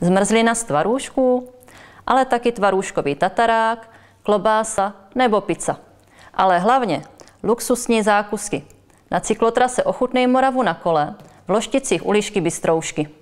zmrzlina z tvarůžků, ale taky tvarůškový tatarák, klobása nebo pizza. Ale hlavně luxusní zákusky. Na cyklotrase Ochutnej Moravu na kole v Lošticích ulišky Bystroušky.